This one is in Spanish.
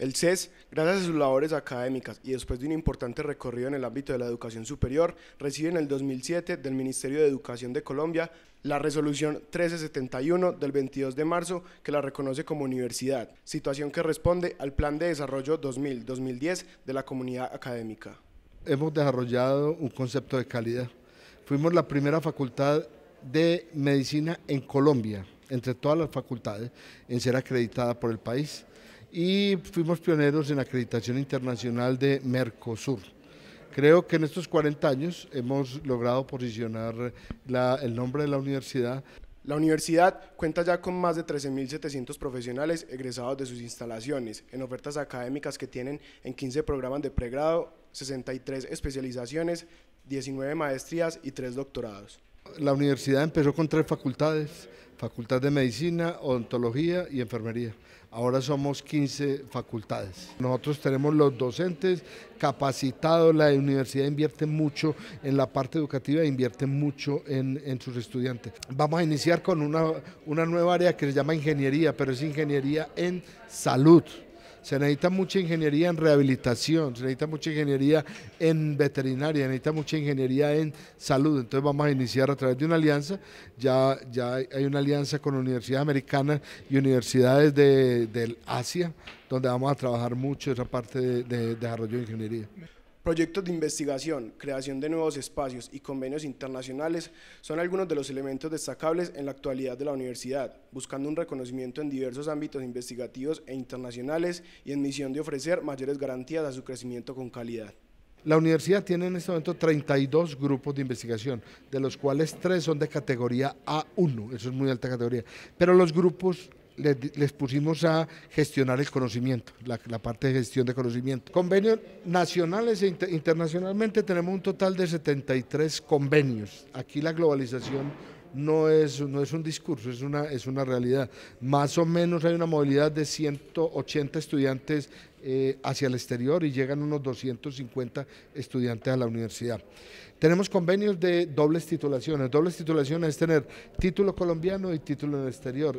El CES, gracias a sus labores académicas y después de un importante recorrido en el ámbito de la educación superior, recibe en el 2007 del Ministerio de Educación de Colombia la resolución 1371 del 22 de marzo que la reconoce como universidad, situación que responde al Plan de Desarrollo 2000-2010 de la comunidad académica. Hemos desarrollado un concepto de calidad. Fuimos la primera facultad de medicina en Colombia, entre todas las facultades, en ser acreditada por el país y fuimos pioneros en acreditación internacional de Mercosur. Creo que en estos 40 años hemos logrado posicionar el nombre de la universidad. La universidad cuenta ya con más de 13.700 profesionales egresados de sus instalaciones, en ofertas académicas que tienen en 15 programas de pregrado, 63 especializaciones, 19 maestrías y 3 doctorados. La universidad empezó con tres facultades, Facultad de Medicina, Odontología y Enfermería. Ahora somos 15 facultades. Nosotros tenemos los docentes capacitados, la universidad invierte mucho en la parte educativa, e invierte mucho en, sus estudiantes. Vamos a iniciar con una, una nueva área que se llama ingeniería, pero es ingeniería en salud se necesita mucha ingeniería en rehabilitación, se necesita mucha ingeniería en veterinaria, se necesita mucha ingeniería en salud. Entonces vamos a iniciar a través de una alianza, ya, ya hay una alianza con universidades americanas y universidades de, del Asia, donde vamos a trabajar mucho esa parte de, de desarrollo de ingeniería. Proyectos de investigación, creación de nuevos espacios y convenios internacionales son algunos de los elementos destacables en la actualidad de la universidad, buscando un reconocimiento en diversos ámbitos investigativos e internacionales y en misión de ofrecer mayores garantías a su crecimiento con calidad. La universidad tiene en este momento 32 grupos de investigación, de los cuales tres son de categoría A1, eso es muy alta categoría, pero los grupos les, pusimos a gestionar el conocimiento, la, parte de gestión de conocimiento. Convenios nacionales e internacionalmente tenemos un total de 73 convenios. Aquí la globalización no es, no es un discurso, es una, es una realidad. Más o menos hay una movilidad de 180 estudiantes eh, hacia el exterior y llegan unos 250 estudiantes a la universidad. Tenemos convenios de dobles titulaciones. Dobles titulaciones es tener título colombiano y título en el exterior.